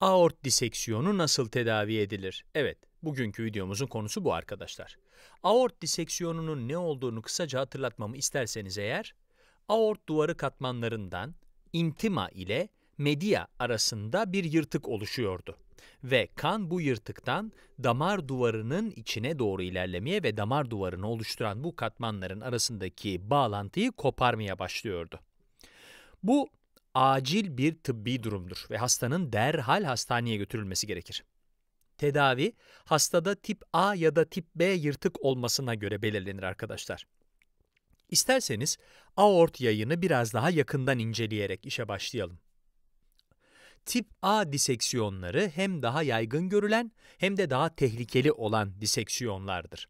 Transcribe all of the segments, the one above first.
Aort diseksiyonu nasıl tedavi edilir? Evet, bugünkü videomuzun konusu bu arkadaşlar. Aort diseksiyonunun ne olduğunu kısaca hatırlatmamı isterseniz eğer, aort duvarı katmanlarından intima ile media arasında bir yırtık oluşuyordu. Ve kan bu yırtıktan damar duvarının içine doğru ilerlemeye ve damar duvarını oluşturan bu katmanların arasındaki bağlantıyı koparmaya başlıyordu. Bu acil bir tıbbi durumdur ve hastanın derhal hastaneye götürülmesi gerekir. Tedavi, hastada tip A ya da tip B yırtık olmasına göre belirlenir arkadaşlar. İsterseniz aort yayını biraz daha yakından inceleyerek işe başlayalım. Tip A diseksiyonları hem daha yaygın görülen hem de daha tehlikeli olan diseksiyonlardır.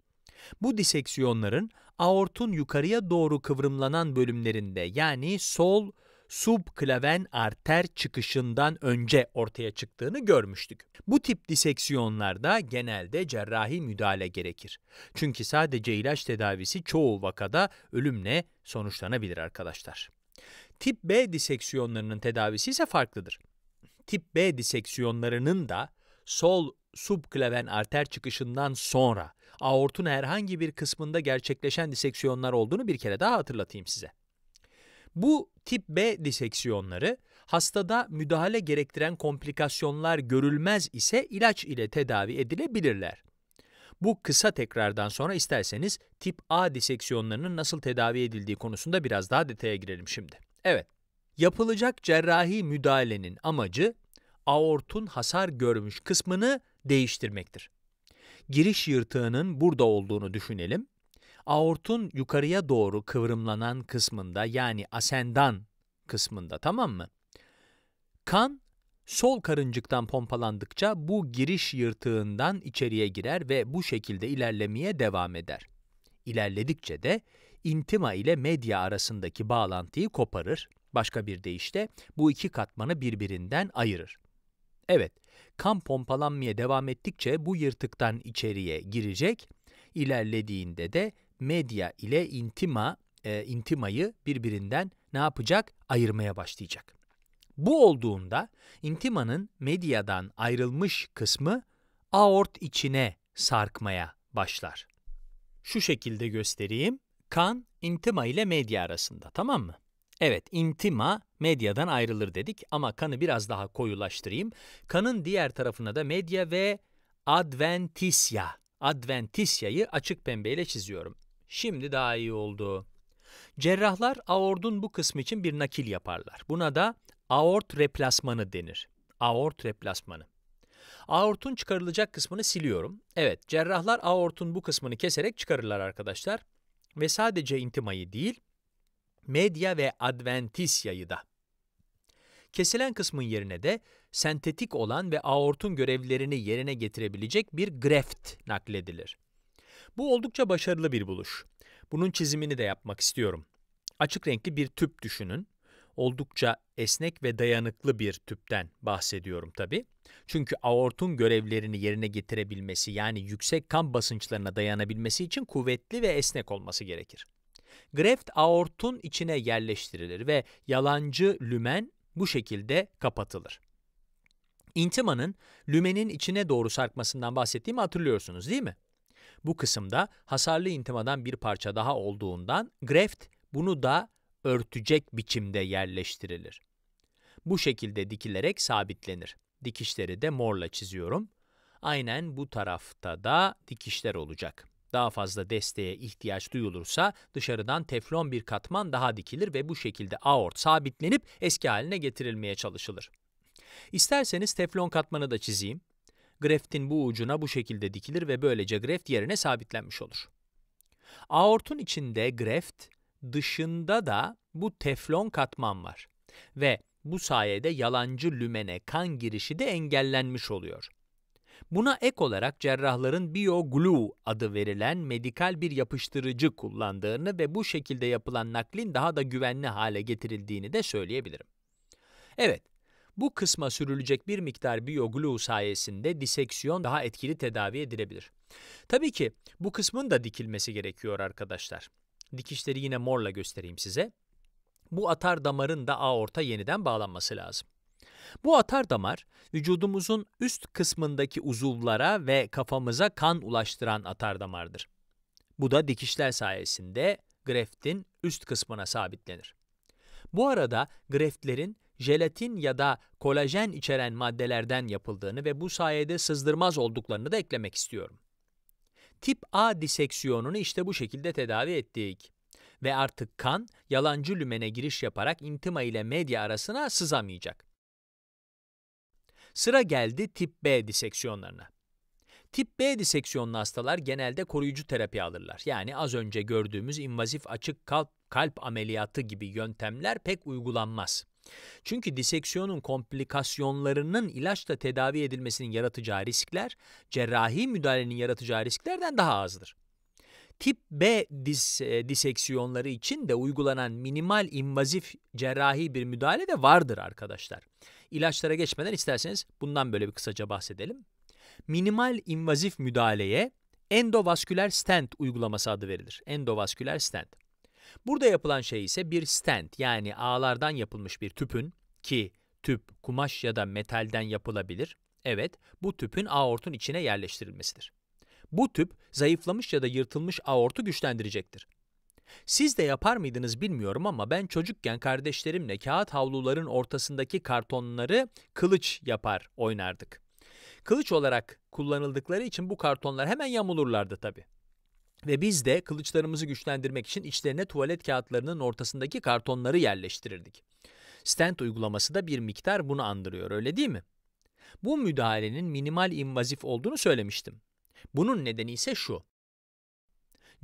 Bu diseksiyonların aortun yukarıya doğru kıvrımlanan bölümlerinde yani sol, subklaven arter çıkışından önce ortaya çıktığını görmüştük. Bu tip diseksiyonlarda genelde cerrahi müdahale gerekir. Çünkü sadece ilaç tedavisi çoğu vakada ölümle sonuçlanabilir arkadaşlar. Tip B diseksiyonlarının tedavisi ise farklıdır. Tip B diseksiyonlarının da sol subklaven arter çıkışından sonra aortun herhangi bir kısmında gerçekleşen diseksiyonlar olduğunu bir kere daha hatırlatayım size. Bu tip B diseksiyonları hastada müdahale gerektiren komplikasyonlar görülmez ise ilaç ile tedavi edilebilirler. Bu kısa tekrardan sonra isterseniz tip A diseksiyonlarının nasıl tedavi edildiği konusunda biraz daha detaya girelim şimdi. Evet, yapılacak cerrahi müdahalenin amacı aortun hasar görmüş kısmını değiştirmektir. Giriş yırtığının burada olduğunu düşünelim aortun yukarıya doğru kıvrımlanan kısmında yani asendan kısmında tamam mı? Kan sol karıncıktan pompalandıkça bu giriş yırtığından içeriye girer ve bu şekilde ilerlemeye devam eder. İlerledikçe de intima ile medya arasındaki bağlantıyı koparır. Başka bir deyişle bu iki katmanı birbirinden ayırır. Evet, kan pompalanmaya devam ettikçe bu yırtıktan içeriye girecek, ilerlediğinde de medya ile intima, e, intimayı birbirinden ne yapacak? Ayırmaya başlayacak. Bu olduğunda intimanın medyadan ayrılmış kısmı aort içine sarkmaya başlar. Şu şekilde göstereyim. Kan intima ile medya arasında tamam mı? Evet, intima medyadan ayrılır dedik ama kanı biraz daha koyulaştırayım. Kanın diğer tarafına da medya ve adventisya, adventisyayı açık pembeyle çiziyorum. Şimdi daha iyi oldu. Cerrahlar aortun bu kısmı için bir nakil yaparlar. Buna da aort replasmanı denir. Aort replasmanı. Aortun çıkarılacak kısmını siliyorum. Evet, cerrahlar aortun bu kısmını keserek çıkarırlar arkadaşlar. Ve sadece intimayı değil, medya ve adventisyayı da. Kesilen kısmın yerine de sentetik olan ve aortun görevlerini yerine getirebilecek bir greft nakledilir. Bu oldukça başarılı bir buluş. Bunun çizimini de yapmak istiyorum. Açık renkli bir tüp düşünün. Oldukça esnek ve dayanıklı bir tüpten bahsediyorum tabii. Çünkü aortun görevlerini yerine getirebilmesi yani yüksek kan basınçlarına dayanabilmesi için kuvvetli ve esnek olması gerekir. Greft aortun içine yerleştirilir ve yalancı lümen bu şekilde kapatılır. İntimanın lümenin içine doğru sarkmasından bahsettiğimi hatırlıyorsunuz değil mi? Bu kısımda hasarlı intimadan bir parça daha olduğundan graft bunu da örtecek biçimde yerleştirilir. Bu şekilde dikilerek sabitlenir. Dikişleri de morla çiziyorum. Aynen bu tarafta da dikişler olacak. Daha fazla desteğe ihtiyaç duyulursa dışarıdan teflon bir katman daha dikilir ve bu şekilde aort sabitlenip eski haline getirilmeye çalışılır. İsterseniz teflon katmanı da çizeyim greftin bu ucuna bu şekilde dikilir ve böylece greft yerine sabitlenmiş olur. Aortun içinde greft, dışında da bu teflon katman var ve bu sayede yalancı lümene kan girişi de engellenmiş oluyor. Buna ek olarak cerrahların BioGlue adı verilen medikal bir yapıştırıcı kullandığını ve bu şekilde yapılan naklin daha da güvenli hale getirildiğini de söyleyebilirim. Evet, bu kısma sürülecek bir miktar biyoglu sayesinde diseksiyon daha etkili tedavi edilebilir. Tabii ki bu kısmın da dikilmesi gerekiyor arkadaşlar. Dikişleri yine morla göstereyim size. Bu atar damarın da aorta yeniden bağlanması lazım. Bu atar damar, vücudumuzun üst kısmındaki uzuvlara ve kafamıza kan ulaştıran atar damardır. Bu da dikişler sayesinde greftin üst kısmına sabitlenir. Bu arada greftlerin jelatin ya da kolajen içeren maddelerden yapıldığını ve bu sayede sızdırmaz olduklarını da eklemek istiyorum. Tip A diseksiyonunu işte bu şekilde tedavi ettik. Ve artık kan yalancı lümene giriş yaparak intima ile medya arasına sızamayacak. Sıra geldi tip B diseksiyonlarına. Tip B diseksiyonlu hastalar genelde koruyucu terapi alırlar. Yani az önce gördüğümüz invazif açık kalp, kalp ameliyatı gibi yöntemler pek uygulanmaz. Çünkü diseksiyonun komplikasyonlarının ilaçla tedavi edilmesinin yaratacağı riskler cerrahi müdahalenin yaratacağı risklerden daha azdır. Tip B dis, e, diseksiyonları için de uygulanan minimal invazif cerrahi bir müdahale de vardır arkadaşlar. İlaçlara geçmeden isterseniz bundan böyle bir kısaca bahsedelim. Minimal invazif müdahaleye endovasküler stent uygulaması adı verilir. Endovasküler stent. Burada yapılan şey ise bir stent yani ağlardan yapılmış bir tüpün ki tüp kumaş ya da metalden yapılabilir. Evet, bu tüpün aortun içine yerleştirilmesidir. Bu tüp zayıflamış ya da yırtılmış aortu güçlendirecektir. Siz de yapar mıydınız bilmiyorum ama ben çocukken kardeşlerimle kağıt havluların ortasındaki kartonları kılıç yapar oynardık. Kılıç olarak kullanıldıkları için bu kartonlar hemen yamulurlardı tabii. Ve biz de kılıçlarımızı güçlendirmek için içlerine tuvalet kağıtlarının ortasındaki kartonları yerleştirirdik. Stent uygulaması da bir miktar bunu andırıyor öyle değil mi? Bu müdahalenin minimal invazif olduğunu söylemiştim. Bunun nedeni ise şu.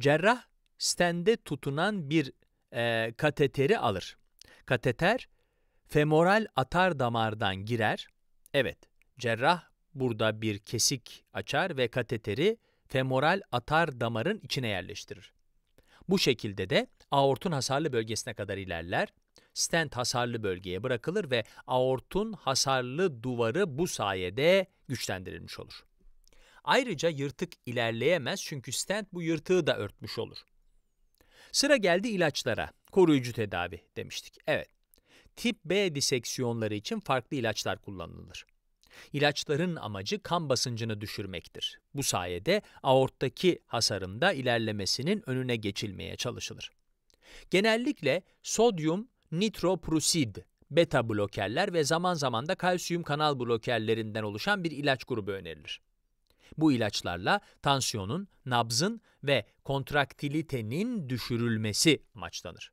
Cerrah stende tutunan bir e, kateteri alır. Kateter femoral atar damardan girer. Evet, cerrah burada bir kesik açar ve kateteri femoral atar damarın içine yerleştirir. Bu şekilde de aortun hasarlı bölgesine kadar ilerler, stent hasarlı bölgeye bırakılır ve aortun hasarlı duvarı bu sayede güçlendirilmiş olur. Ayrıca yırtık ilerleyemez çünkü stent bu yırtığı da örtmüş olur. Sıra geldi ilaçlara, koruyucu tedavi demiştik. Evet, tip B diseksiyonları için farklı ilaçlar kullanılır. İlaçların amacı kan basıncını düşürmektir. Bu sayede aorttaki hasarında ilerlemesinin önüne geçilmeye çalışılır. Genellikle sodyum nitroprusid beta blokerler ve zaman zaman da kalsiyum kanal blokerlerinden oluşan bir ilaç grubu önerilir. Bu ilaçlarla tansiyonun, nabzın ve kontraktilitenin düşürülmesi amaçlanır.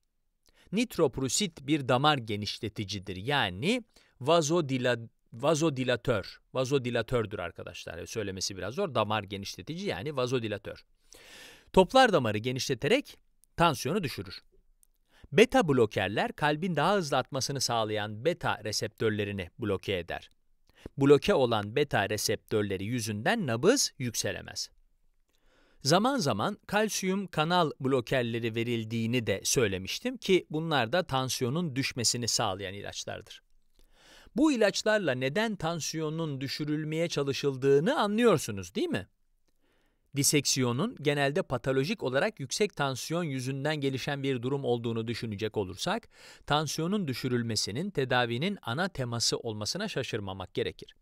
Nitroprusit bir damar genişleticidir yani vazodilatör vazodilatör. Vazodilatördür arkadaşlar. Söylemesi biraz zor. Damar genişletici yani vazodilatör. Toplar damarı genişleterek tansiyonu düşürür. Beta blokerler kalbin daha hızlı atmasını sağlayan beta reseptörlerini bloke eder. Bloke olan beta reseptörleri yüzünden nabız yükselemez. Zaman zaman kalsiyum kanal blokerleri verildiğini de söylemiştim ki bunlar da tansiyonun düşmesini sağlayan ilaçlardır. Bu ilaçlarla neden tansiyonun düşürülmeye çalışıldığını anlıyorsunuz değil mi? Diseksiyonun genelde patolojik olarak yüksek tansiyon yüzünden gelişen bir durum olduğunu düşünecek olursak, tansiyonun düşürülmesinin tedavinin ana teması olmasına şaşırmamak gerekir.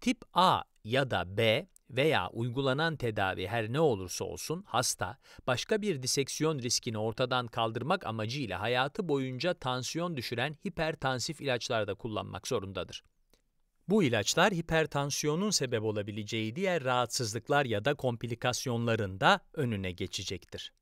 Tip A ya da B veya uygulanan tedavi her ne olursa olsun hasta başka bir diseksiyon riskini ortadan kaldırmak amacıyla hayatı boyunca tansiyon düşüren hipertansif ilaçlar da kullanmak zorundadır. Bu ilaçlar hipertansiyonun sebep olabileceği diğer rahatsızlıklar ya da komplikasyonların da önüne geçecektir.